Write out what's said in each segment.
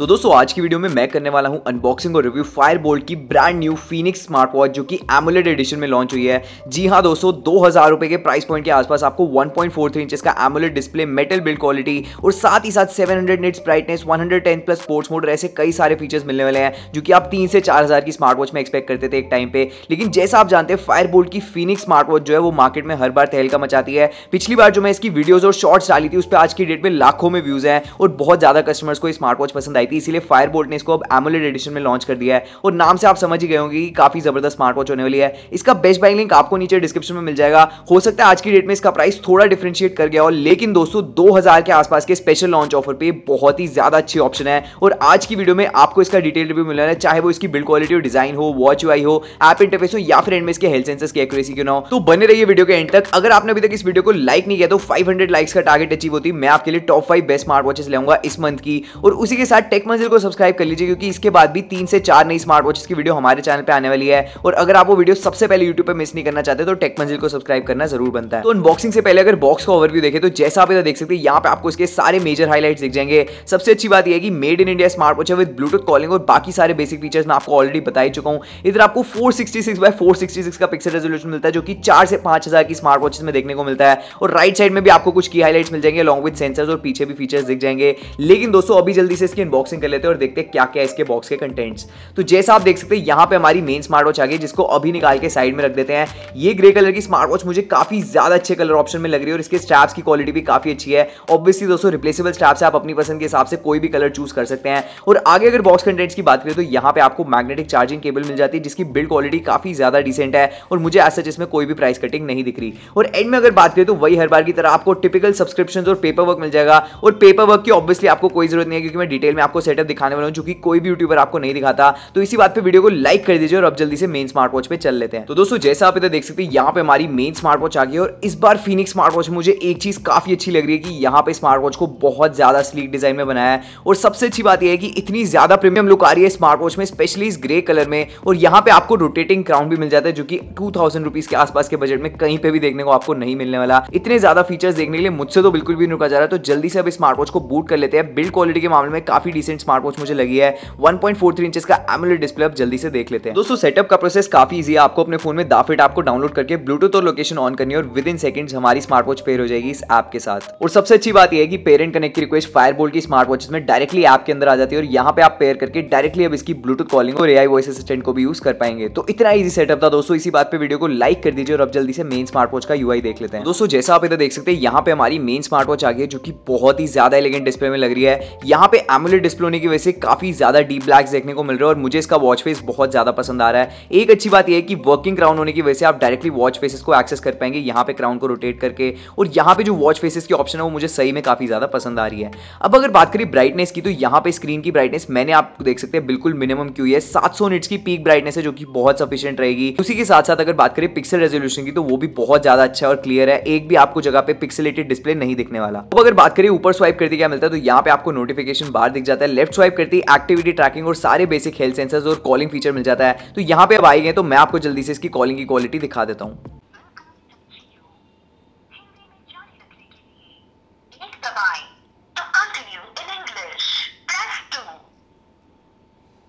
तो दोस्तों आज की वीडियो में मैं करने वाला हूं अनबॉक्सिंग और रिव्यू फायर बोल्ट की brand new Phoenix smart watch जो कि एमुलेट एडिशन में लॉन्च हुई है जी हाँ दोस्तों दो हजार रुपए के प्राइस पॉइंट के आसपास आपको 1.43 इंच का AMOLED display metal build quality और साथ ही साथ seven hundred nits brightness one plus sports mode ऐसे कई सारे फीचर्स मिलने वाले हैं जो कि आप तीन से चार हजार की स्मार्ट वॉच में एक्सपेक्ट करते थे एक टाइम पे लेकिन जैसा आप जानते हैं फायर बोल्ट की फिनिक्स स्मार्ट वॉच जो है वो मार्केट में हर बार तहलका मचाती है पिछली बार जो मैं इसकी वीडियोज और शॉर्ट्स डाली थी उस पर आज की डेट में लाखों में व्यूज है और बहुत ज्यादा कस्टमर्स को स्मार्ट वॉच पसंद आई थी इसीलिए फायर ने इसको अब एमोलेड एडिशन में लॉन्च कर दिया है और नाम से आप समझ ही गए होंगे कि काफी जबरदस्त स्मार्ट वॉच होने वाली है इसका बेस्ट बाइंग लिंक आपको नीचे डिस्क्रिप्शन में मिल जाएगा हो सकता है आज की डेट में इसका प्राइस थोड़ा डिफ्रेंशिएट कर गया हो लेकिन दोस्तों दो के आसपास के स्पेशल लॉन्च ऑफर पर बहुत ही ज्यादा अच्छी ऑप्शन है और आज की वीडियो में आपको इसका डिटेल रिव्यू मिल है चाहे वो इसकी बिल्ड क्वालिटी और डिजाइन हो वॉच वाई हो एप इंटरफेस हो या फिर इसके हेल्थ सेंसर्स की एक्यूरेसी क्यों ना हो तो बने रहिए वीडियो के एंड तक अगर आपने अभी तक इस वीडियो को लाइक नहीं किया तो 500 लाइक्स का टारगेट अचीव होती मैं आपके लिए top five best smart watches लूंगा इस मंथ की और उसी के साथ टेक मंजिल को सब्सक्राइब कर लीजिए क्योंकि इसके बाद भी तीन से चार नई स्मार्ट वॉचेस की वीडियो हमारे चैनल पर आने वाली है और अगर आप वो वीडियो सबसे पहले यूट्यूब पर मिस नहीं करना चाहते तो टेक मंजिल को सब्सक्राइब करना जरूर बनता है तो अनबॉक्सिंग से पहले अगर बॉक्स का ओवरव्यू देखें तो जैसा आप इधर देख सकते हैं यहाँ पे आपको इसके सारे मेजर हाईलाइट दिख जाएंगे सबसे अच्छी बात यह है कि made in India smart watch है विद ब्लूटूथ कॉलिंग और बाकी सारे बेसिक फीचर्स मैं आपको ऑलरेडी बता ही चुका हूँ इधर आपको फोर बाय 466 का पिक्सल रेजोल्यूशन मिलता है जो कि चार से पांच हजार की स्मार्ट वॉचेस में देखने को मिलता है और राइट साइड में भी आपको कुछ की हाईलाइट्स मिल जाएंगे लॉन्ग विद सेंसर और पीछे भी फीचर्स दिख जाएंगे लेकिन दोस्तों अभी जल्दी से इसकी अनबॉक्सिंग कर लेते हैं और देखते हैं क्या क्या इसके बॉक्स के कंटेंट्स तो जैसा आप देख सकते हैं यहाँ पे हमारी मेन स्मार्ट वॉच आ गई जिसको अभी निकाल के साइड में रख देते हैं ये ग्रे कलर की स्मार्ट वॉच मुझे काफी ज्यादा अच्छे कलर ऑप्शन में लग रही है और इसके स्टैप्स की क्वालिटी भी काफी अच्छी है ऑब्वियसली दोस्तों रिप्लेसेबल स्टैप से आप अपनी पसंद के हिसाब से कोई भी कलर चूज कर सकते हैं और आगे अगर बॉक्स कंटेंट्स की बात करें तो यहाँ पे आपको मैग्नेटिक चार्जिंग केबल मिल जाती है जिसकी बिल्ड क्वालिटी काफी ज्यादा डिसेंट है और मुझे ऐसा जिसमें कोई भी प्राइस कटिंग नहीं दिख रही और एंड में अगर बात करें तो वही हर बार की तरह आपको टिपिकल सब्सक्रिप्शन और पेपर वर्क मिल जाएगा और पेपर वर्क की ऑब्वियसली आपको कोई जरूरत नहीं है क्योंकि मैं डिटेल में आपको आपको सेटअप दिखाने वाला हूँ जो कि कोई भी यूट्यूबर आपको नहीं दिखाता तो इसी बात पर वीडियो को लाइक कर दीजिए और अब जल्दी से मेन स्मार्ट वॉच पे चल लेते हैं तो दोस्तों जैसा आप इधर देख सकते हैं यहाँ पे हमारी मेन स्मार्ट वॉच आ गई और इस बार फिनिक्स स्मार्ट वॉच मुझे एक चीज काफी अच्छी लग रही है कि यहाँ पे स्मार्ट वॉच को बहुत ज्यादा स्लीक डिजाइन में बनाया है और सबसे अच्छी बात यह है कि इतनी ज्यादा प्रीमियम लुक आ रही है स्मार्ट वॉच में स्पेशली इस ग्रे कलर में और यहाँ पे आपको रोटेटिंग क्राउन भी मिल जाता है जो कि टू थाउजेंड रुपीज के आसपास के बजट में कहीं पे भी देखने को आपको नहीं मिलने वाला इतने ज्यादा फीचर्स देखने के लिए मुझसे तो बिल्कुल भी नहीं रुका जा रहा है तो जल्दी से अब स्मार्ट वॉच को बूट कर लेते हैं बिल्ड क्वालिटी के मामले में काफी डिसेंट रिसेंट स्मार्ट वॉच मुझे लगी है 1.43 पॉइंट इंचेस का एमुलेट डिस्प्ले आप जल्दी से देख लेते हैं दोस्तों सेटअप का प्रोसेस काफी ईजी है आपको अपने फोन में दाफिट आपको डाउनलोड करके ब्लूटूथ और लोकेशन ऑन करनी और विद इन सेकंड हमारी स्मार्ट वॉच पेयर हो जाएगी इस ऐप के साथ और सबसे अच्छी बात यह है कि पेरेंट कनेक्ट की रिक्वेस्ट फायरबोल्ट की स्मार्ट वॉच में डायरेक्टली ऐप के अंदर आ जाती है और यहाँ पे आप पेयर करके डायरेक्टली अब इसकी ब्लूटूथ कॉलिंग और एआई वॉइस असिस्टेंट को भी यूज कर पाएंगे तो इतना इजी सेटअप था दोस्तों इसी बात पे वीडियो को लाइक कर दीजिए और अब जल्दी से मेन स्मार्ट वॉच का यूआई देख लेते हैं दोस्तों जैसा आप इधर देख सकते हैं यहाँ पे हमारी मेन स्मार्ट वॉच आ गई है जो कि बहुत ही ज्यादा एलिगेंट डिस्प्ले में लग रही है यहाँ पे एमुलेट डिस्प्ले डिस्प्ले होने की वजह से काफ़ी ज़्यादा डीप ब्लैक्स देखने को मिल रहे हैं और मुझे इसका वॉच फेस बहुत ज़्यादा पसंद आ रहा है एक अच्छी बात यह है कि वर्किंग क्राउन होने की वजह से आप डायरेक्टली वॉच फेसेस को एक्सेस कर पाएंगे यहाँ पे क्राउन को रोटेट करके और यहाँ पे जो वॉच फेसेस की ऑप्शन है वो मुझे सही में काफ़ी ज़्यादा पसंद आ रही है अब अगर बात करें ब्राइटनेस की तो यहाँ पे स्क्रीन की ब्राइटनेस मैंने आप देख सकते हैं बिल्कुल मिनिमम क्यू है सात सौ की पीक ब्राइटनेस है जो कि बहुत सफिशियंट रहेगी उसी के साथ साथ अगर बात करें पिक्सल रेजोल्यूशन की तो वो भी बहुत ज़्यादा अच्छा और क्लियर है एक भी आपको जगह पे पिक्सलेटेड डिस्प्ले नहीं दिखने वाला अब अगर बात करें ऊपर स्वाइप करके क्या मिलता है तो यहाँ पे आपको नोटिफिकेशन बार दिख जाता है लेफ्ट स्वाइप करते ही एक्टिविटी ट्रैकिंग और सारे बेसिक हेल्थ सेंसर्स और कॉलिंग फीचर मिल जाता है तो यहाँ पे अब आई गए तो मैं आपको जल्दी से इसकी कॉलिंग की क्वालिटी दिखा देता हूँ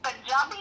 पंजाबी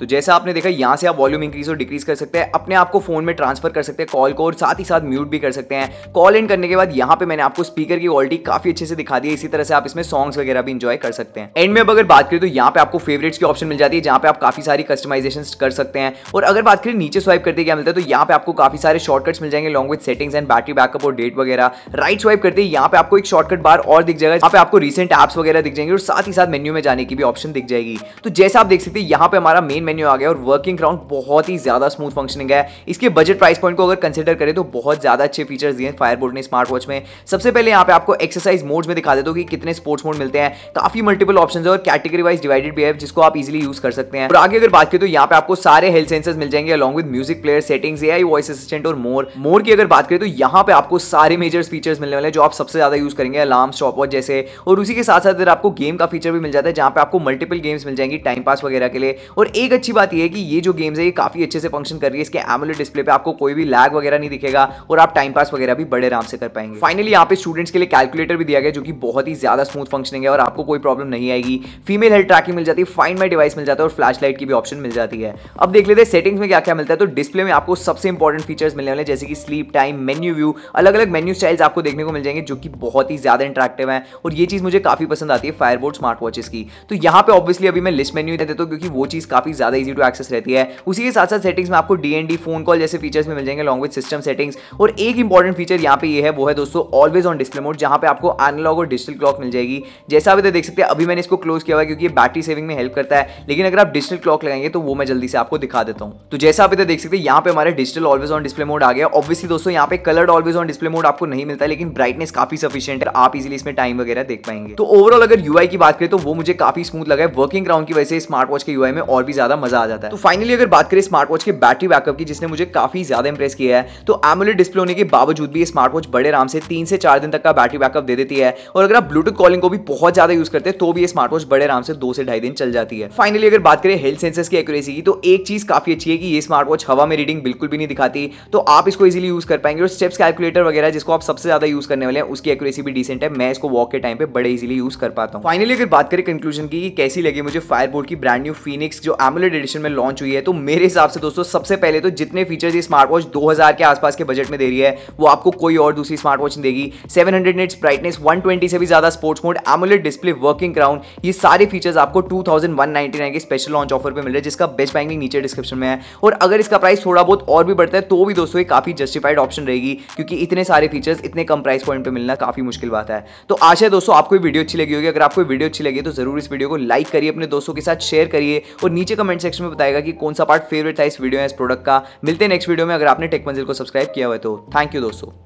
तो जैसा आपने देखा यहाँ से आप वॉल्यूम इंक्रीज और डिक्रीज कर सकते हैं अपने आप को फोन में ट्रांसफर कर सकते हैं कॉल को और साथ ही साथ म्यूट भी कर सकते हैं कॉल इन करने के बाद यहाँ पे मैंने आपको स्पीकर की क्वालिटी काफी अच्छे से दिखा दी इसी तरह से आप इसमें सॉन्ग्स वगैरह भी इंजॉय कर सकते हैं एंड में अगर बात करें तो यहाँ पे आपको फेवरेट्स की ऑप्शन मिल जाती है जहाँ पे आप काफी सारी कस्टमाइजेशन कर सकते हैं और अगर बात करें नीचे स्वाइप करते क्या मिलता है तो यहाँ पे आपको काफी सारे शॉर्टकट्स मिल जाएंगे long with settings and battery backup और डेट वगैरह राइट स्वाइप करते यहाँ पे आपको एक शॉर्टकट बार और दिख जाएगा यहाँ पे आपको रिसेंट एप्स वगैरह दिख जाएंगे और साथ ही साथ मेन्यू में जाने की भी ऑप्शन दिख जाएगी तो जैसा आप देख सकते हैं यहाँ पे हमारा मेन मेन्यू आ गया और वर्किंग ग्राउंड बहुत ही ज़्यादा स्मूथ फंक्शनिंग है इसके बजट प्राइस पॉइंट को अगर कंसिडर करें तो बहुत ज़्यादा अच्छे फीचर्स दिए हैं फायरबोल्ट ने स्मार्ट वॉच में सबसे पहले यहाँ पे आपको एक्सरसाइज मोड्स में दिखा देते हो कि कितने स्पोर्ट्स मोड मिलते हैं काफ़ी मल्टीपल ऑप्शन है और कैटेगरी वाइज डिवाइडेड भी है जिसको आप इजिली यूज़ कर सकते हैं और आगे अगर बात करें तो यहाँ पे आपको सारे हेल्थ सेंसर्स मिल जाएंगे along with music player settings AI voice assistant और मोर मोर की अगर बात करें तो यहाँ पे आपको सारे मेजर फीचर्स मिलने वाले जो आप सबसे ज़्यादा यूज़ करेंगे अलार्म स्टॉप वॉच जैसे और उसी के साथ साथ आपको गेम का फीचर भी मिल जाता है जहां पे आपको मल्टीपल गेम्स मिल जाएंगे टाइम पास वगैरह के लिए और एक अच्छी बात यह है कि ये जो गेम्स है ये काफ़ी अच्छे से फंक्शन कर रही है इसके एमुलेट डिस्प्ले पे आपको कोई भी लैग वगैरह नहीं दिखेगा और आप टाइम पास वगैरह भी बड़े आराम से कर पाएंगे फाइनली यहाँ पे स्टूडेंट्स के लिए कैलकुलेटर भी दिया गया जो कि बहुत ही ज्यादा स्मूथ फंक्शनिंग है और आपको कोई प्रॉब्लम नहीं आएगी फीमेल हेल्थ ट्रैकिंग मिल जाती है फाइन माई डिवाइस मिल जाता है और फ्लैश लाइट की भी ऑप्शन मिल जाती है अब देख लेते हैं सेटिंग्स में क्या क्या मिलता है तो डिस्प्ले में आपको सबसे इंपॉर्टेंट फीचर्स मिलने वाले जैसे कि स्लीप टाइम मेन्यू व्यू अलग अलग मेन्यू स्टाइल्स आपको देखने को मिल जाएंगे जो कि बहुत ही ज्यादा इंटरेक्टिव है और ये चीज मुझे काफी पसंद आती है फायरबोर्ड स्मार्ट वॉचेस की तो यहाँ पे ऑब्वियसली अभी मैं लिस्ट मेन्यू देता हूँ क्योंकि वो चीज काफी ज़्यादा इजी टू एक्सेस रहती है उसी के साथ साथ सेटिंग्स में आपको D N D phone call जैसे फीचर्स में मिल जाएंगे लॉन्ग विद सिस्टम सेटिंग्स और एक इंपॉर्टेंट फीचर यहाँ पे ये है वो है दोस्तों ऑलवेज ऑन डिस्प्ले मोड जहाँ पे आपको एनालॉग और डिजिटल क्लॉक मिल जाएगी जैसा आप इधर तो देख सकते हैं अभी मैंने इसको क्लोज किया हुआ है क्योंकि बैटरी सेविंग में हेल्प करता है लेकिन अगर आप डिजिटल क्लॉक लगाएंगे तो वो मैं जल्दी से आपको दिखा देता हूँ तो जैसा आप इधर तो देख सकते हैं यहाँ पे हमारे digital always on display mode आ गया ऑब्वियसली दोस्तों यहाँ पे coloured always on display mode आपको नहीं मिलता लेकिन ब्राइटनेस काफी सफिशियंट है आप इजिली इसमें टाइम वगैरह देख पाएंगे तो ओवरऑल अगर यूआई की बात करें तो वो मुझे काफी स्मूथ लगा है वर्किंग ग्राउंड की वजह से स्मार्ट वॉच के यूआई में और भी ज्यादा ज़्यादा मजा आ जाता है तो फाइनली अगर बात करें स्मार्ट वॉच के बैटरी बैकअप की जिसने मुझे काफी ज़्यादा इंप्रेस किया है तो एमुलेट डिस्प्ले होने के बावजूद भी स्मार्ट वॉच बड़े आराम से तीन से चार दिन तक का बैटरी बैकअप दे देती है और अगर आप ब्लूटूथ कॉलिंग को भी बहुत ज़्यादा यूज़ करते हैं तो भी स्मार्ट वॉच बड़े आराम से दो से ढाई दिन चल जाती है फाइनली अगर बात करें हेल्थ सेंसर्स की एक्यूरेसी की तो एक चीज़ काफ़ी अच्छी है कि ये स्मार्ट वॉच हवा में रीडिंग बिल्कुल भी नहीं दिखाती तो आप इसको इजीली यूज़ कर पाएंगे और स्टेप्स कैलकुलेटर वगैरह जिसको आप सबसे ज़्यादा यूज़ करने वाले हैं उसकी एक्यूरेसी भी डिसेंट है मैं इसको वॉक के टाइम पे बड़े इजिली यूज़ कर पाता हूँ फाइनली अगर बात करें कंक्लूजन की कैसी लगी मुझे फायरबोल्ट की ब्रांड न्यू फिनिक्स जो एमुलेट पॉपुलर एडिशन में लॉन्च हुई है तो मेरे हिसाब से दोस्तों सबसे पहले तो जितने फीचर्स ये स्मार्ट वॉच 2000 के आसपास के बजट में दे रही है वो आपको कोई और दूसरी स्मार्ट वॉच देगी सेवन हंड्रेड ब्राइटनेस वन से भी ज्यादा sports mode AMOLED display working crown ये सारे फीचर्स आपको टू के स्पेशल लॉन्च ऑफर पर मिल रहे जिसका बेस्ट बैंक नीचे डिस्क्रिप्शन में है और अगर इसका प्राइस थोड़ा बहुत और भी बढ़ता है तो भी दोस्तों ये काफी जस्टिफाइड ऑप्शन रहेगी क्योंकि इतने सारे फीचर्स इतने कम प्राइस पॉइंट पर मिलना काफी मुश्किल बात है तो आशा है दोस्तों आपको वीडियो अच्छी लगी होगी अगर आपको वीडियो अच्छी लगी तो जरूर इस वीडियो को लाइक करिए अपने दोस्तों के साथ शेयर करिए और नीचे कमेंट कमेंट सेक्शन में बताएगा कि कौन सा पार्ट फेवरेट था इस वीडियो में इस प्रोडक्ट का मिलते हैं नेक्स्ट वीडियो में अगर आपने टेक मंजिल को सब्सक्राइब किया हुआ है तो थैंक यू दोस्तों